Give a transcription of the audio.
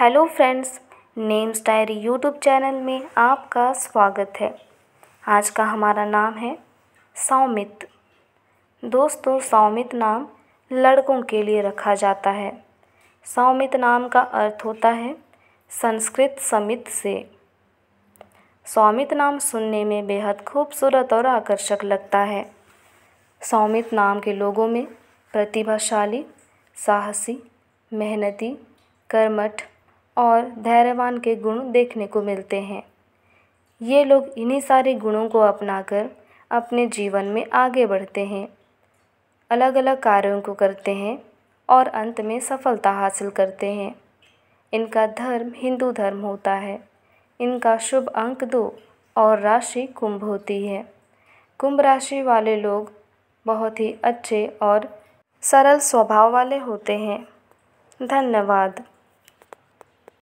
hello friends names diary YouTube channel में आपका स्वागत है आज का हमारा नाम है सौमित दोस्तों सौमित नाम लड़कों के लिए रखा जाता है सौमित नाम का अर्थ होता है संस्कृत समित से सौमित नाम सुनने में बेहद खूबसूरत और आकर्षक लगता है सौमित नाम के लोगों में प्रतिभाशाली साहसी मेहनती कर्मठ और धैर्यवान के गुण देखने को मिलते हैं ये लोग इन्हीं सारे गुणों को अपनाकर अपने जीवन में आगे बढ़ते हैं अलग अलग कार्यों को करते हैं और अंत में सफलता हासिल करते हैं इनका धर्म हिंदू धर्म होता है इनका शुभ अंक दो और राशि कुंभ होती है कुंभ राशि वाले लोग बहुत ही अच्छे और सरल स्वभाव वाले होते हैं धन्यवाद